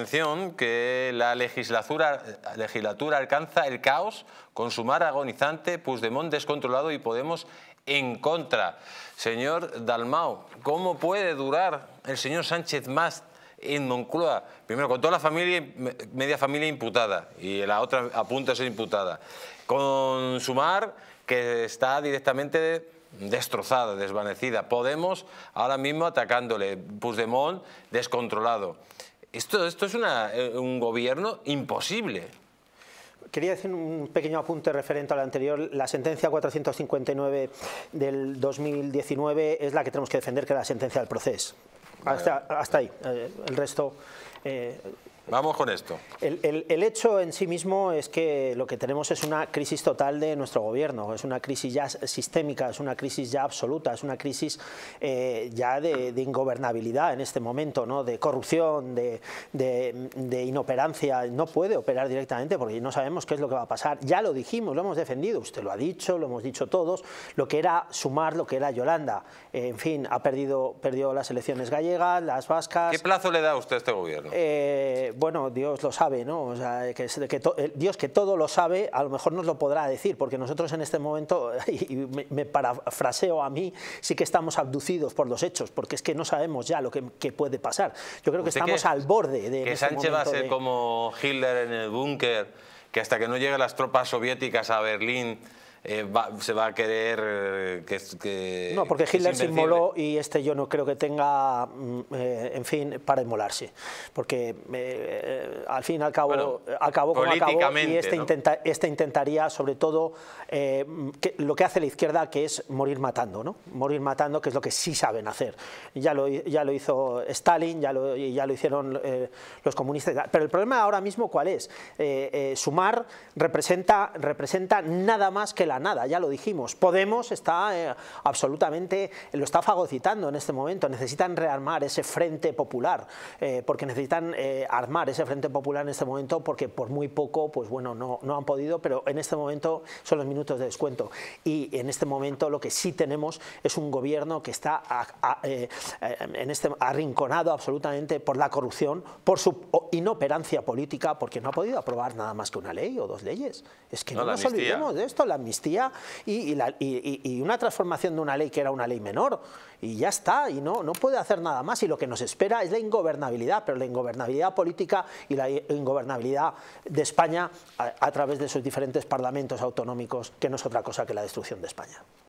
Atención que la legislatura, legislatura alcanza el caos con su mar agonizante, Pusdemont descontrolado y Podemos en contra. Señor Dalmau, ¿cómo puede durar el señor Sánchez más en Moncloa? Primero, con toda la familia, media familia imputada y la otra a ser imputada. Con Sumar, que está directamente destrozada, desvanecida. Podemos ahora mismo atacándole. Pusdemont descontrolado. Esto, es eh, un gobierno imposible. Quería hacer un pequeño apunte referente a la anterior. La sentencia 459 del 2019 es la que tenemos que defender, que es la sentencia del proceso. Hasta, ahí. Eh, el resto... Eh, Vamos con esto. El, hecho en sí mismo es que lo que tenemos es una crisis total de nuestro gobierno, es una crisis ya sistémica, es una crisis ya absoluta, es una crisis eh, ya de, ingobernabilidad en este momento, ¿no? de corrupción, de, inoperancia, no puede operar directamente porque no sabemos qué es lo que va a pasar. Ya lo dijimos, lo hemos defendido, usted lo ha dicho, lo hemos dicho todos, lo que era sumar, lo que era Yolanda. en fin, ha perdido, perdió las elecciones gallegas, las vascas. ¿Qué plazo le da usted a este gobierno? Eh, bueno, Dios lo sabe, ¿no? que, eh, Dios que todo lo sabe, a lo mejor nos lo podrá decir, porque nosotros en este momento, y, me, parafraseo a mí, sí que estamos abducidos por los hechos, porque es que no sabemos ya lo que, puede pasar. Yo creo que estamos al borde de... Que Sánchez va a ser como Hitler en el búnker, que hasta que no lleguen las tropas soviéticas a Berlín eh, se va a querer eh, que, No, porque Hitler se inmoló y este yo no creo que tenga, mm, eh, en fin, para inmolarse. Porque al fin y al cabo, acabó como acabó y este, intenta, este intentaría sobre todo lo que hace la izquierda, que es morir matando, ¿no? Morir matando, que es lo que sí saben hacer. Ya lo, ya lo hizo Stalin, ya lo, ya lo hicieron los comunistas. Pero el problema ahora mismo, ¿cuál es? sumar representa, representa nada más que la nada, ya lo dijimos. Podemos está eh, absolutamente, lo está fagocitando en este momento, necesitan rearmar ese frente popular, eh, porque necesitan eh, armar ese frente popular en este momento, porque por muy poco, pues bueno, no, no han podido, pero en este momento son los minutos de descuento. Y en este momento lo que sí tenemos es un gobierno que está en este, arrinconado absolutamente por la corrupción, por su inoperancia política, porque no ha podido aprobar nada más que una ley o dos leyes. Es que no, nos olvidemos de esto, la amnistía y, una transformación de una ley que era una ley menor. Y ya está, y no, puede hacer nada más. Y lo que nos espera es la ingobernabilidad, pero la ingobernabilidad política y la ingobernabilidad de España a través de sus diferentes parlamentos autonómicos, que no es otra cosa que la destrucción de España.